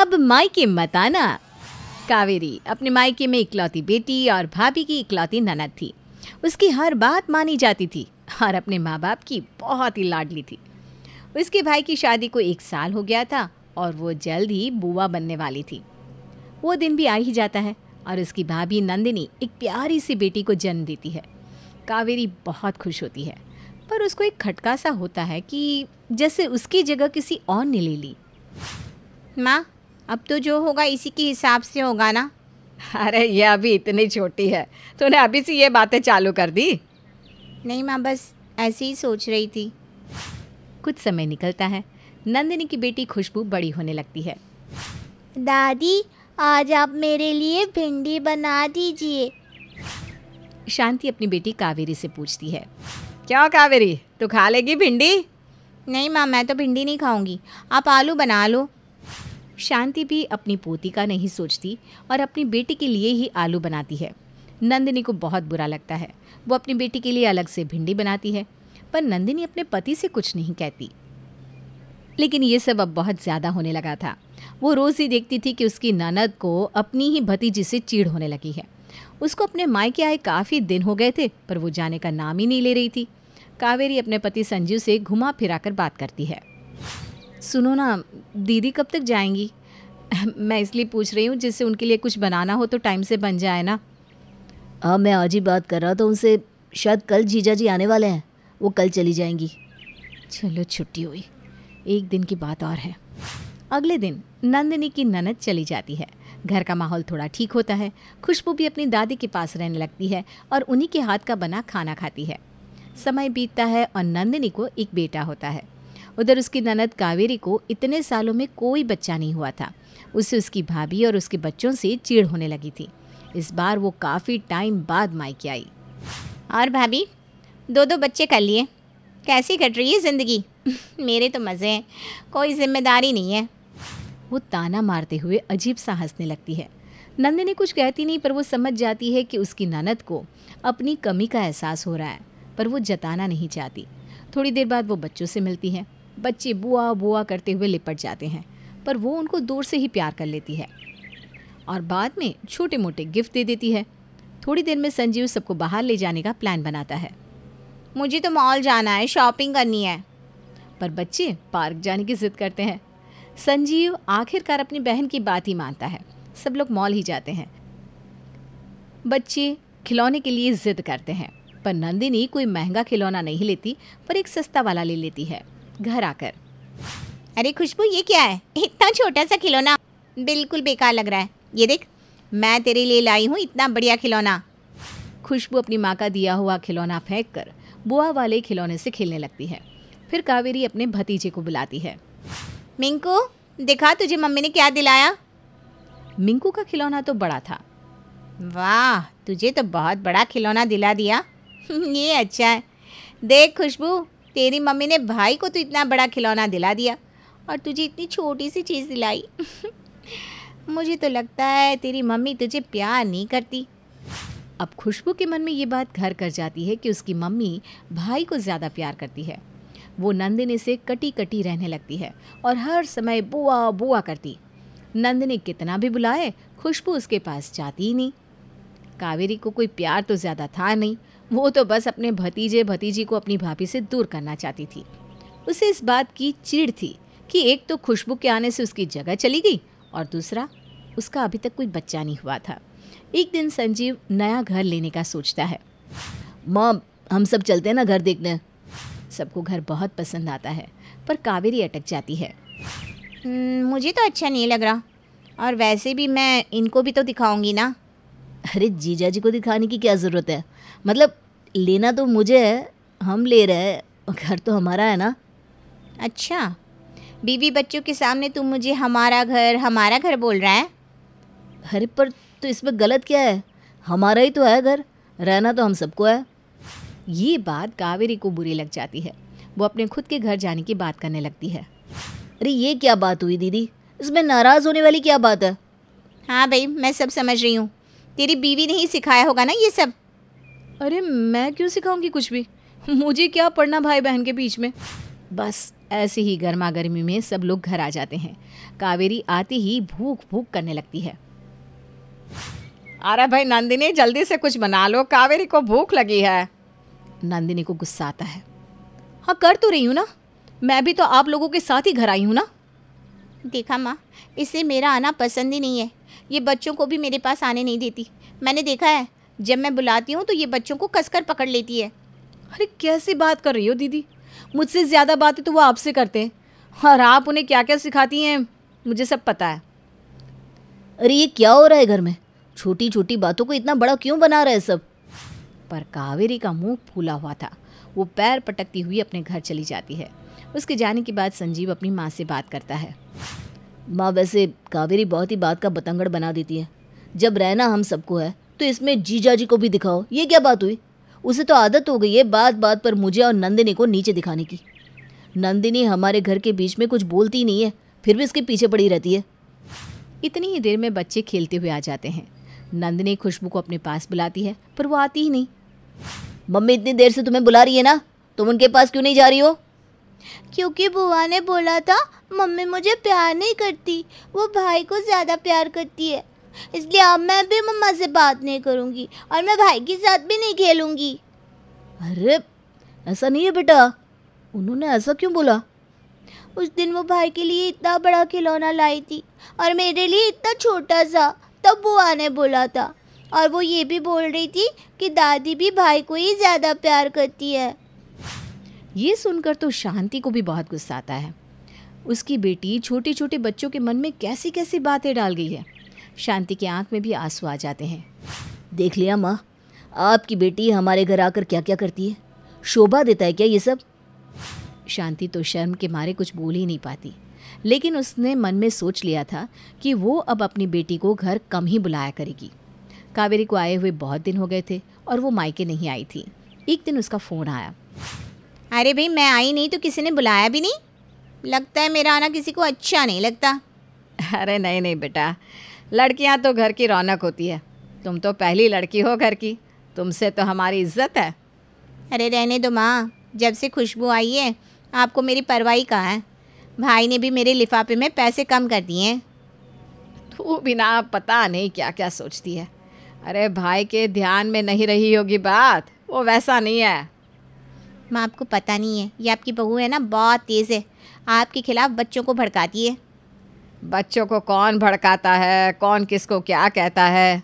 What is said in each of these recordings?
अब मायके मत आना कावेरी अपने मायके में इकलौती बेटी और भाभी की इकलौती ननद थी उसकी हर बात मानी जाती थी और अपने माँ बाप की बहुत ही लाडली थी उसके भाई की शादी को एक साल हो गया था और वो जल्द ही बुआ बनने वाली थी वो दिन भी आ ही जाता है और उसकी भाभी नंदिनी एक प्यारी सी बेटी को जन्म देती है कावेरी बहुत खुश होती है पर उसको एक खटका सा होता है कि जैसे उसकी जगह किसी और ने ले ली माँ अब तो जो होगा इसी के हिसाब से होगा ना अरे ये अभी इतनी छोटी है तूने अभी से ये बातें चालू कर दी नहीं माँ बस ऐसे ही सोच रही थी कुछ समय निकलता है नंदिनी की बेटी खुशबू बड़ी होने लगती है दादी आज आप मेरे लिए भिंडी बना दीजिए शांति अपनी बेटी कावेरी से पूछती है क्यों कावेरी तू खा लेगी भिंडी नहीं माँ मैं तो भिंडी नहीं खाऊंगी आप आलू बना लो शांति भी अपनी पोती का नहीं सोचती और अपनी बेटी के लिए ही आलू बनाती है नंदिनी को बहुत बुरा लगता है वो अपनी बेटी के लिए अलग से भिंडी बनाती है पर नंदिनी अपने पति से कुछ नहीं कहती लेकिन ये सब अब बहुत ज़्यादा होने लगा था वो रोज़ ही देखती थी कि उसकी ननद को अपनी ही भतीजी से चीड़ होने लगी है उसको अपने मायके आए काफ़ी दिन हो गए थे पर वो जाने का नाम ही नहीं ले रही थी कावेरी अपने पति संजीव से घुमा फिरा कर बात करती है सुनो ना दीदी कब तक जाएंगी मैं इसलिए पूछ रही हूँ जिससे उनके लिए कुछ बनाना हो तो टाइम से बन जाए ना हाँ मैं आज ही बात कर रहा था उनसे शायद कल जीजा जी आने वाले हैं वो कल चली जाएंगी चलो छुट्टी हुई एक दिन की बात और है अगले दिन नंदिनी की ननद चली जाती है घर का माहौल थोड़ा ठीक होता है खुशबू भी अपनी दादी के पास रहने लगती है और उन्हीं के हाथ का बना खाना खाती है समय बीतता है और नंदिनी को एक बेटा होता है उधर उसकी ननद कावेरी को इतने सालों में कोई बच्चा नहीं हुआ था उसे उसकी भाभी और उसके बच्चों से चीड़ होने लगी थी इस बार वो काफ़ी टाइम बाद मायके आई और भाभी दो दो बच्चे कर लिए कैसी कट रही है ज़िंदगी मेरे तो मज़े हैं कोई जिम्मेदारी नहीं है वो ताना मारते हुए अजीब सा हंसने लगती है ने कुछ कहती नहीं पर वो समझ जाती है कि उसकी ननद को अपनी कमी का एहसास हो रहा है पर वो जताना नहीं चाहती थोड़ी देर बाद वो बच्चों से मिलती है बच्चे बुआ बुआ करते हुए लिपट जाते हैं पर वो उनको दूर से ही प्यार कर लेती है और बाद में छोटे मोटे गिफ्ट दे देती है थोड़ी देर में संजीव सबको बाहर ले जाने का प्लान बनाता है मुझे तो मॉल जाना है शॉपिंग करनी है पर बच्चे पार्क जाने की जिद करते हैं संजीव आखिरकार अपनी बहन की बात ही मानता है सब लोग मॉल ही जाते हैं बच्चे खिलौने के लिए जिद करते हैं पर नंदिनी कोई महंगा खिलौना नहीं लेती पर एक सस्ता वाला ले लेती है घर आकर अरे खुशबू ये क्या है इतना छोटा सा खिलौना बिल्कुल बेकार लग रहा है ये देख मैं तेरे लिए लाई हूँ इतना बढ़िया खिलौना खुशबू अपनी माँ का दिया हुआ खिलौना फेंक कर बुआ वाले खिलौने से खेलने लगती है फिर कावेरी अपने भतीजे को बुलाती है मिंकू दिखा तुझे मम्मी ने क्या दिलाया मिंकू का खिलौना तो बड़ा था वाह तुझे तो बहुत बड़ा खिलौना दिला दिया ये अच्छा है देख खुशबू तेरी मम्मी ने भाई को तो इतना बड़ा खिलौना दिला दिया और तुझे इतनी छोटी सी चीज़ दिलाई मुझे तो लगता है तेरी मम्मी तुझे प्यार नहीं करती अब खुशबू के मन में ये बात घर कर जाती है कि उसकी मम्मी भाई को ज़्यादा प्यार करती है वो नंदिनी से कटी कटी रहने लगती है और हर समय बुआ बुआ करती नंदिनी कितना भी बुलाए खुशबू उसके पास जाती ही नहीं कावेरी को कोई प्यार तो ज़्यादा था नहीं वो तो बस अपने भतीजे भतीजी को अपनी भाभी से दूर करना चाहती थी उसे इस बात की चिड़ थी कि एक तो खुशबू के आने से उसकी जगह चली गई और दूसरा उसका अभी तक कोई बच्चा नहीं हुआ था एक दिन संजीव नया घर लेने का सोचता है माँ हम सब चलते हैं ना घर देखने सबको घर बहुत पसंद आता है पर कावेरी अटक जाती है हम्म, मुझे तो अच्छा नहीं लग रहा और वैसे भी मैं इनको भी तो दिखाऊंगी ना अरे जीजा जी को दिखाने की क्या ज़रूरत है मतलब लेना तो मुझे है हम ले रहे हैं घर तो हमारा है ना अच्छा बीवी बच्चों के सामने तुम मुझे हमारा घर हमारा घर बोल रहा है अरे पर तो इसमें गलत क्या है हमारा ही तो है घर रहना तो हम सबको है ये बात कावेरी को बुरी लग जाती है वो अपने खुद के घर जाने की बात करने लगती है अरे ये क्या बात हुई दीदी इसमें नाराज़ होने वाली क्या बात है हाँ भाई मैं सब समझ रही हूँ तेरी बीवी ने ही सिखाया होगा ना ये सब अरे मैं क्यों सिखाऊंगी कुछ भी मुझे क्या पढ़ना भाई बहन के बीच में बस ऐसे ही गर्मा गर्मी में सब लोग घर आ जाते हैं कावेरी आते ही भूख भूख करने लगती है अरे भाई नंदिनी जल्दी से कुछ बना लो कावेरी को भूख लगी है नंदिनी को गुस्सा आता है हाँ कर तो रही हूँ ना मैं भी तो आप लोगों के साथ ही घर आई हूँ ना देखा माँ इसे मेरा आना पसंद ही नहीं है ये बच्चों को भी मेरे पास आने नहीं देती मैंने देखा है जब मैं बुलाती हूँ तो ये बच्चों को कसकर पकड़ लेती है अरे कैसी बात कर रही हो दीदी मुझसे ज़्यादा बातें तो वो आपसे करते हैं और आप उन्हें क्या क्या सिखाती हैं मुझे सब पता है अरे ये क्या हो रहा है घर में छोटी छोटी बातों को इतना बड़ा क्यों बना रहा है सब पर कावेरी का मुंह फूला हुआ था वो पैर पटकती हुई अपने घर चली जाती है उसके जाने के बाद संजीव अपनी माँ से बात करता है माँ वैसे कावेरी बहुत ही बात का बतंगड़ बना देती है जब रहना हम सबको है तो इसमें जीजा जी को भी दिखाओ ये क्या बात हुई उसे तो आदत हो गई है बात बात पर मुझे और नंदिनी को नीचे दिखाने की नंदिनी हमारे घर के बीच में कुछ बोलती नहीं है फिर भी इसके पीछे पड़ी रहती है इतनी ही देर में बच्चे खेलते हुए आ जाते हैं नंदिनी खुशबू को अपने पास बुलाती है पर वो आती ही नहीं मम्मी इतनी देर से तुम्हें बुला रही है ना तुम उनके पास क्यों नहीं जा रही हो क्योंकि बुआ ने बोला था मम्मी मुझे प्यार नहीं करती वो भाई को ज़्यादा प्यार करती है इसलिए अब मैं भी मम्मा से बात नहीं करूँगी और मैं भाई के साथ भी नहीं खेलूंगी अरे ऐसा नहीं है बेटा उन्होंने ऐसा क्यों बोला उस दिन वो भाई के लिए इतना बड़ा खिलौना लाई थी और मेरे लिए इतना छोटा सा तब बुआ ने बोला था और वो ये भी बोल रही थी कि दादी भी भाई को ही ज़्यादा प्यार करती है ये सुनकर तो शांति को भी बहुत गुस्सा आता है उसकी बेटी छोटे छोटे बच्चों के मन में कैसी कैसी बातें डाल गई है शांति की आंख में भी आंसू आ जाते हैं देख लिया माँ आपकी बेटी हमारे घर आकर क्या क्या करती है शोभा देता है क्या ये सब शांति तो शर्म के मारे कुछ बोल ही नहीं पाती लेकिन उसने मन में सोच लिया था कि वो अब अपनी बेटी को घर कम ही बुलाया करेगी कावेरी को आए हुए बहुत दिन हो गए थे और वो मायके नहीं आई थी एक दिन उसका फ़ोन आया अरे भाई मैं आई नहीं तो किसी ने बुलाया भी नहीं लगता है मेरा आना किसी को अच्छा नहीं लगता अरे नहीं नहीं बेटा लड़कियां तो घर की रौनक होती है तुम तो पहली लड़की हो घर की तुमसे तो हमारी इज्जत है अरे रहने दो माँ जब से खुशबू आई है आपको मेरी परवाही कहाँ है भाई ने भी मेरे लिफाफे में पैसे कम कर दिए हैं तू बिना पता नहीं क्या क्या सोचती है अरे भाई के ध्यान में नहीं रही होगी बात वो वैसा नहीं है माँ आपको पता नहीं है ये आपकी बहू है ना बहुत तेज़ है आपके खिलाफ़ बच्चों को भड़काती है बच्चों को कौन भड़काता है कौन किसको क्या कहता है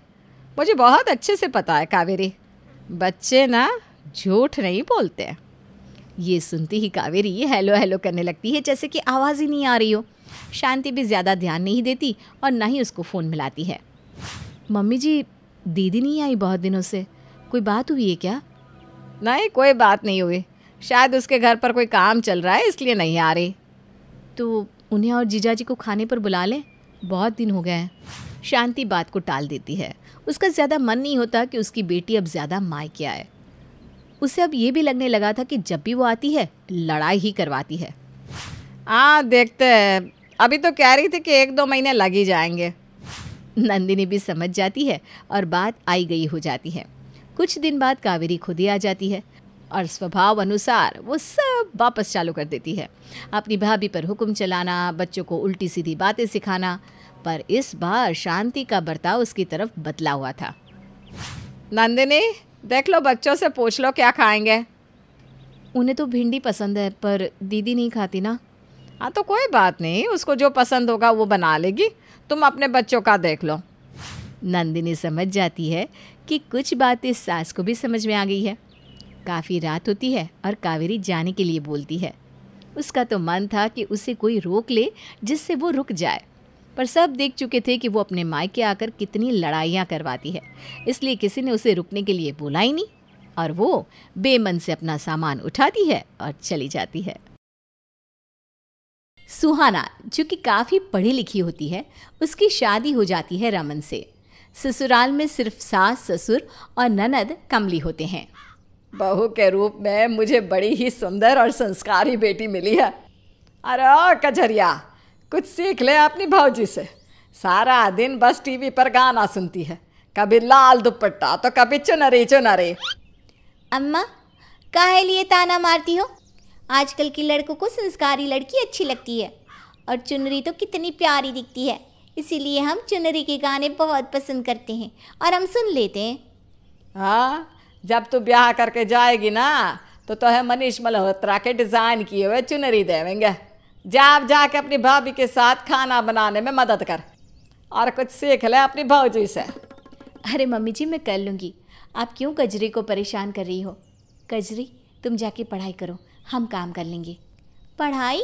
मुझे बहुत अच्छे से पता है कावेरी बच्चे ना झूठ नहीं बोलते ये सुनती ही कावेरी हेलो हेलो करने लगती है जैसे कि आवाज़ ही नहीं आ रही हो शांति भी ज़्यादा ध्यान नहीं देती और ना ही उसको फ़ोन मिलाती है मम्मी जी दीदी नहीं आई बहुत दिनों से कोई बात हुई है क्या नहीं कोई बात नहीं हुई शायद उसके घर पर कोई काम चल रहा है इसलिए नहीं आ रही तो उन्हें और जीजा जी को खाने पर बुला लें बहुत दिन हो गए हैं शांति बात को टाल देती है उसका ज़्यादा मन नहीं होता कि उसकी बेटी अब ज़्यादा मायके आए उसे अब ये भी लगने लगा था कि जब भी वो आती है लड़ाई ही करवाती है हाँ देखते हैं अभी तो कह रही थी कि एक दो महीने लग ही जाएंगे नंदिनी भी समझ जाती है और बात आई गई हो जाती है कुछ दिन बाद कावेरी खुद ही आ जाती है और स्वभाव अनुसार वो सब वापस चालू कर देती है अपनी भाभी पर हुक्म चलाना बच्चों को उल्टी सीधी बातें सिखाना पर इस बार शांति का बर्ताव उसकी तरफ बदला हुआ था नंदिनी देख लो बच्चों से पूछ लो क्या खाएंगे उन्हें तो भिंडी पसंद है पर दीदी नहीं खाती ना हाँ तो कोई बात नहीं उसको जो पसंद होगा वो बना लेगी तुम अपने बच्चों का देख लो नंदिनी समझ जाती है कि कुछ बातें सास को भी समझ में आ गई है काफ़ी रात होती है और कावेरी जाने के लिए बोलती है उसका तो मन था कि उसे कोई रोक ले जिससे वो रुक जाए पर सब देख चुके थे कि वो अपने मायके आकर कितनी लड़ाइयाँ करवाती है इसलिए किसी ने उसे रुकने के लिए बोला ही नहीं और वो बेमन से अपना सामान उठाती है और चली जाती है सुहाना जो कि काफ़ी पढ़ी लिखी होती है उसकी शादी हो जाती है रमन से ससुराल में सिर्फ सास ससुर और ननद कमली होते हैं बहू के रूप में मुझे बड़ी ही सुंदर और संस्कारी बेटी मिली है अरे कजरिया कुछ सीख ले अपनी भाजी से सारा दिन बस टीवी पर गाना सुनती है कभी लाल दुपट्टा तो कभी चुनरे चुनरे अम्मा काहे लिए ताना मारती हो आजकल की लड़कों को संस्कारी लड़की अच्छी लगती है और चुनरी तो कितनी प्यारी दिखती है इसीलिए हम चुनरी के गाने बहुत पसंद करते हैं और हम सुन लेते हैं हाँ जब तू ब्याह करके जाएगी ना तो तो है मनीष मल्होत्रा के डिज़ाइन किए हुए चुनरी देवेंगे जा आप जाके अपनी भाभी के साथ खाना बनाने में मदद कर और कुछ सीख ले अपनी भाजी से अरे मम्मी जी मैं कर लूँगी आप क्यों कजरी को परेशान कर रही हो कजरी तुम जाके पढ़ाई करो हम काम कर लेंगे पढ़ाई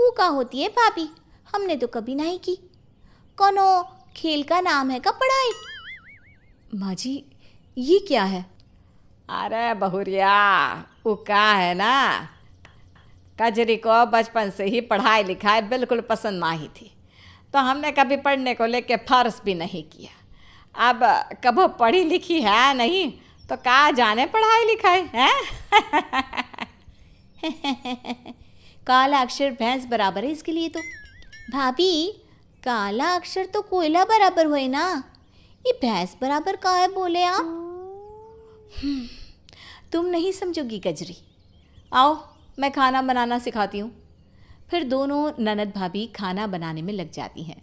वो का होती है भाभी हमने तो कभी नहीं की कौनो खेल का नाम है का पढ़ाई माँ जी ये क्या है अरे बहुरिया का है ना कजरी को बचपन से ही पढ़ाई लिखाई बिल्कुल पसंद नहीं थी तो हमने कभी पढ़ने को लेके फर्ज भी नहीं किया अब कभो पढ़ी लिखी है नहीं तो कहा जाने पढ़ाई लिखाई है काला अक्षर भैंस बराबर है इसके लिए तो भाभी काला अक्षर तो कोयला बराबर हुए ना ये भैंस बराबर का है बोले आप हम्म। तुम नहीं समझोगी कजरी आओ मैं खाना बनाना सिखाती हूँ फिर दोनों ननद भाभी खाना बनाने में लग जाती हैं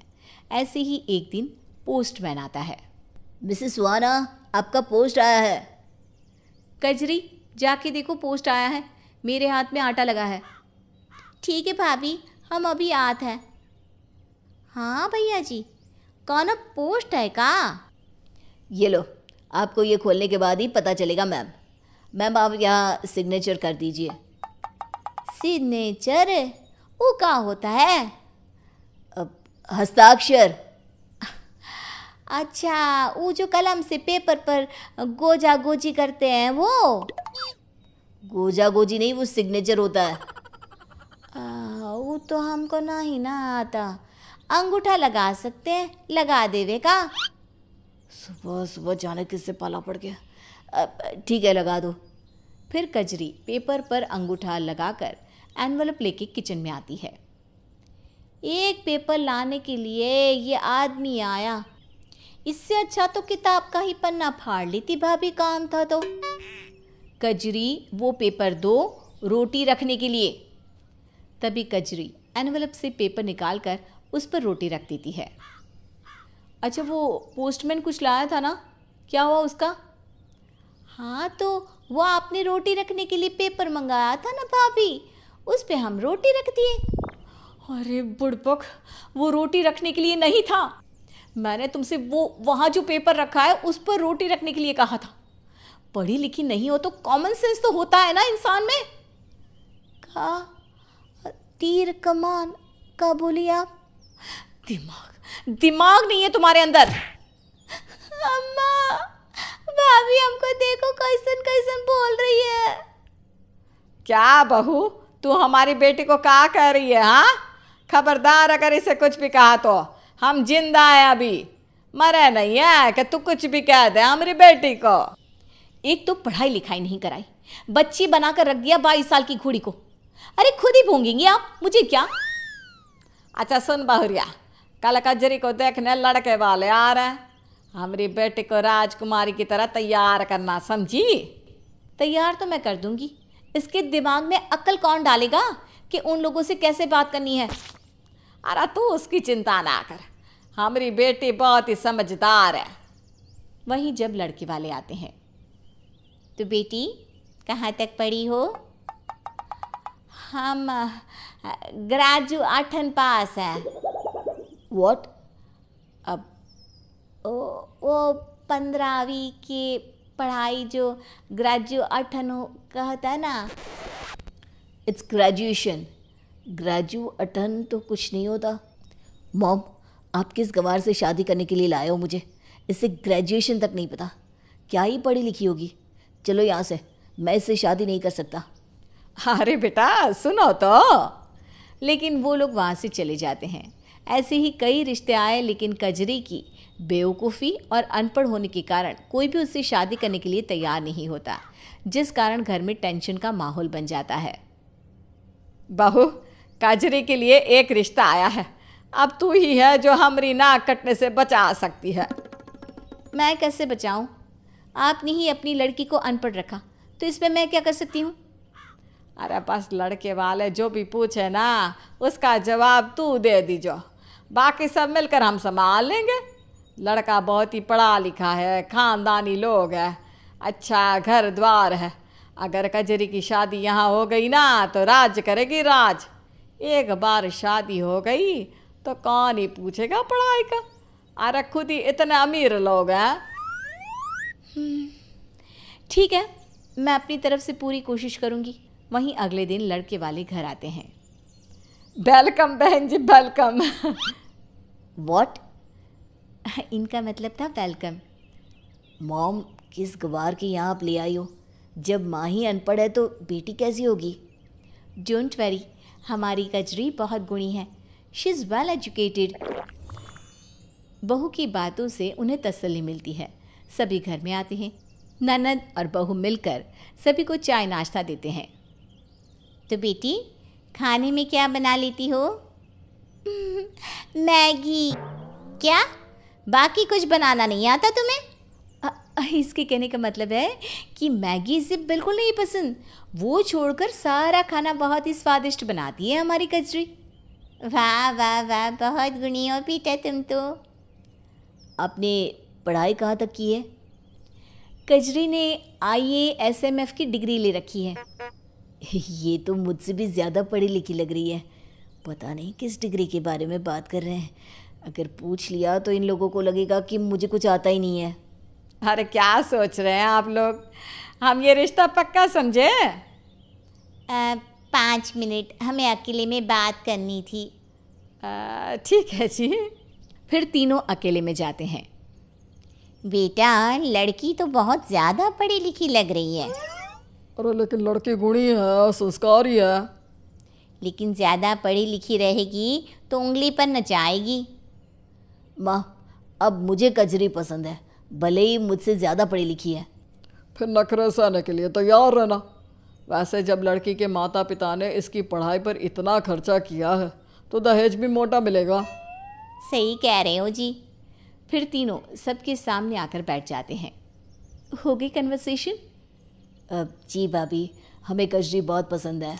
ऐसे ही एक दिन पोस्टमैन आता है मिसेस वाना आपका पोस्ट आया है कजरी जाके देखो पोस्ट आया है मेरे हाथ में आटा लगा है ठीक है भाभी हम अभी आते हैं हाँ भैया जी कौन पोस्ट है का ये लो आपको ये खोलने के बाद ही पता चलेगा मैम मैम आप यहाँ सिग्नेचर कर दीजिए सिग्नेचर वो कहाँ होता है हस्ताक्षर अच्छा वो जो कलम से पेपर पर गोजा गोजी करते हैं वो गोजा गोजी नहीं वो सिग्नेचर होता है वो तो हमको ना ही ना आता अंगूठा लगा सकते हैं लगा देवे का सुबह सुबह जाने किससे पाला पड़ गया ठीक है लगा दो फिर कजरी पेपर पर अंगूठा लगाकर एनवलप लेके किचन में आती है एक पेपर लाने के लिए ये आदमी आया इससे अच्छा तो किताब का ही पन्ना फाड़ लेती भाभी काम था तो कजरी वो पेपर दो रोटी रखने के लिए तभी कजरी एनवलप से पेपर निकाल कर उस पर रोटी रख देती है अच्छा वो पोस्टमैन कुछ लाया था ना क्या हुआ उसका हाँ तो वो आपने रोटी रखने के लिए पेपर मंगाया था ना भाभी उस पे हम रोटी रख दिए अरे बुड़बक वो रोटी रखने के लिए नहीं था मैंने तुमसे वो वहाँ जो पेपर रखा है उस पर रोटी रखने के लिए कहा था पढ़ी लिखी नहीं हो तो कॉमन सेंस तो होता है ना इंसान में का तीर कमान का बोली आप दिमाग दिमाग नहीं है तुम्हारे अंदर अम्मा भाभी हमको देखो कैसन कैसन बोल रही है क्या बहू तू हमारी बेटी को कहा कह रही है हाँ खबरदार अगर इसे कुछ भी कहा तो हम जिंदा है अभी मरे नहीं है कि तू कुछ भी कह दे हमारी बेटी को एक तो पढ़ाई लिखाई नहीं कराई बच्ची बनाकर रख दिया बाईस साल की घोड़ी को अरे खुद ही भोंगेंगी आप मुझे क्या अच्छा सुन बहुरिया कल कजरी को देखने लड़के वाले आ रहे हैं हमारे बेटे को राजकुमारी की तरह तैयार करना समझी तैयार तो मैं कर दूंगी इसके दिमाग में अकल कौन डालेगा कि उन लोगों से कैसे बात करनी है अरे तू उसकी चिंता ना कर हमारी बेटी बहुत ही समझदार है वहीं जब लड़के वाले आते हैं तो बेटी कहाँ तक पढ़ी हो हम ग्रेजुएटन पास है वॉट वो पंद्रहवीं की पढ़ाई जो ग्रेजुएटन कहता है ना इट्स ग्रेजुएशन ग्रेजुएटन तो कुछ नहीं होता मॉम आप किस गवार से शादी करने के लिए लाए हो मुझे इसे ग्रेजुएशन तक नहीं पता क्या ही पढ़ी लिखी होगी चलो यहाँ से मैं इससे शादी नहीं कर सकता अरे बेटा सुनो तो लेकिन वो लोग वहाँ से चले जाते हैं ऐसे ही कई रिश्ते आए लेकिन कजरी की बेवकूफ़ी और अनपढ़ होने के कारण कोई भी उससे शादी करने के लिए तैयार नहीं होता जिस कारण घर में टेंशन का माहौल बन जाता है बहू काजरी के लिए एक रिश्ता आया है अब तू ही है जो हमारी नाक कटने से बचा सकती है मैं कैसे बचाऊं? आपने ही अपनी लड़की को अनपढ़ रखा तो इसमें मैं क्या कर सकती हूँ अरे बस लड़के वाले जो भी पूछे ना उसका जवाब तू दे दीजो बाकी सब मिलकर हम संभाल लेंगे लड़का बहुत ही पढ़ा लिखा है ख़ानदानी लोग है अच्छा घर द्वार है अगर कजरी की शादी यहाँ हो गई ना तो राज करेगी राज एक बार शादी हो गई तो कौन ही पूछेगा पढ़ाई का अरे खुद ही इतने अमीर लोग हैं हम्म, ठीक है मैं अपनी तरफ से पूरी कोशिश करूँगी वहीं अगले दिन लड़के वाले घर आते हैं वेलकम बहन जी वेलकम वॉट इनका मतलब था वेलकम मॉम किस गवार के यहाँ आप ले आई हो जब माँ ही अनपढ़ है तो बेटी कैसी होगी डोंट वेरी हमारी कजरी बहुत गुणी है शी इज़ वेल एजुकेटेड बहू की बातों से उन्हें तसल्ली मिलती है सभी घर में आते हैं ननद और बहू मिलकर सभी को चाय नाश्ता देते हैं तो बेटी खाने में क्या बना लेती हो मैगी क्या बाकी कुछ बनाना नहीं आता तुम्हें इसके कहने का मतलब है कि मैगी इसे बिल्कुल नहीं पसंद वो छोड़कर सारा खाना बहुत ही स्वादिष्ट बनाती है हमारी कचरी वाह वाह वाह बहुत गुणी हो पीटा तुम तो आपने पढ़ाई कहाँ तक की है कजरी ने आई ए की डिग्री ले रखी है ये तो मुझसे भी ज़्यादा पढ़ी लिखी लग रही है पता नहीं किस डिग्री के बारे में बात कर रहे हैं अगर पूछ लिया तो इन लोगों को लगेगा कि मुझे कुछ आता ही नहीं है अरे क्या सोच रहे हैं आप लोग हम ये रिश्ता पक्का समझे पाँच मिनट हमें अकेले में बात करनी थी ठीक है जी फिर तीनों अकेले में जाते हैं बेटा लड़की तो बहुत ज़्यादा पढ़ी लिखी लग रही है अरे लेकिन लड़की गुणी है संस्कारी है लेकिन ज़्यादा पढ़ी लिखी रहेगी तो उंगली पर नचाएगी माँ अब मुझे कजरी पसंद है भले ही मुझसे ज़्यादा पढ़ी लिखी है फिर नखरे सहने के लिए तैयार तो रहना वैसे जब लड़की के माता पिता ने इसकी पढ़ाई पर इतना खर्चा किया है तो दहेज भी मोटा मिलेगा सही कह रहे हो जी फिर तीनों सबके सामने आकर बैठ जाते हैं हो गई कन्वर्सेशन जी भाभी हमें कजरी बहुत पसंद है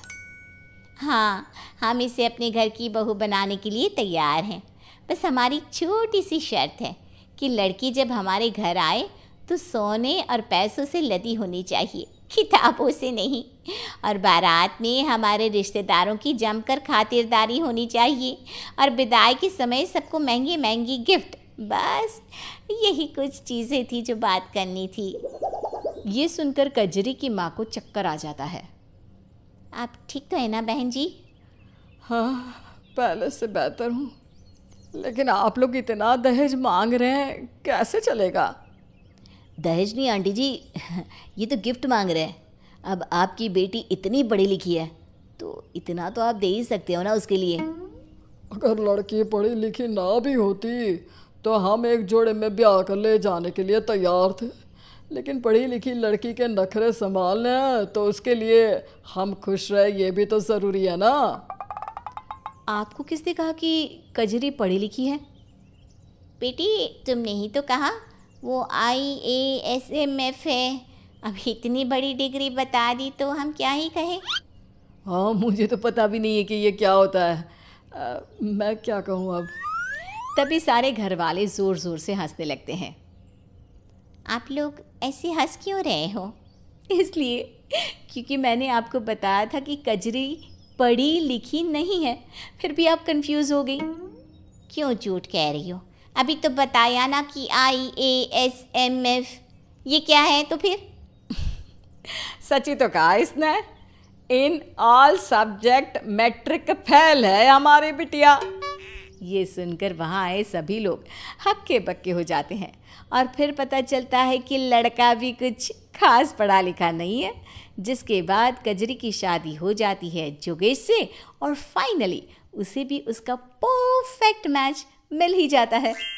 हाँ हम इसे अपने घर की बहू बनाने के लिए तैयार हैं बस हमारी छोटी सी शर्त है कि लड़की जब हमारे घर आए तो सोने और पैसों से लदी होनी चाहिए किताबों से नहीं और बारात में हमारे रिश्तेदारों की जमकर खातिरदारी होनी चाहिए और विदाई के समय सबको महंगी महंगी गिफ्ट बस यही कुछ चीज़ें थी जो बात करनी थी ये सुनकर कजरी की माँ को चक्कर आ जाता है आप ठीक तो है ना बहन जी हाँ पहले से बेहतर हूँ लेकिन आप लोग इतना दहेज मांग रहे हैं कैसे चलेगा दहेज नहीं आंटी जी ये तो गिफ्ट मांग रहे हैं अब आपकी बेटी इतनी पढ़ी लिखी है तो इतना तो आप दे ही सकते हो ना उसके लिए अगर लड़की पढ़ी लिखी ना भी होती तो हम एक जोड़े में ब्याह कर ले जाने के लिए तैयार थे लेकिन पढ़ी लिखी लड़की के नखरे संभालने तो उसके लिए हम खुश रहे ये भी तो ज़रूरी है ना आपको किसने कहा कि कजरी पढ़ी लिखी है बेटी तुमने ही तो कहा वो I A S M F है अब इतनी बड़ी डिग्री बता दी तो हम क्या ही कहें हाँ मुझे तो पता भी नहीं है कि ये क्या होता है आ, मैं क्या कहूँ अब तभी सारे घर वाले ज़ोर ज़ोर से हंसने लगते हैं आप लोग ऐसे हंस क्यों रहे हो इसलिए क्योंकि मैंने आपको बताया था कि कजरी पढ़ी लिखी नहीं है फिर भी आप कंफ्यूज हो गई क्यों झूठ कह रही हो अभी तो बताया ना कि I A S M F ये क्या है तो फिर सची तो कहा इसने in all subject matric fail है हमारी बिटिया ये सुनकर वहाँ आए सभी लोग हक्के बक्के हो जाते हैं और फिर पता चलता है कि लड़का भी कुछ खास पढ़ा लिखा नहीं है जिसके बाद कजरी की शादी हो जाती है जोगेश से और फाइनली उसे भी उसका परफेक्ट मैच मिल ही जाता है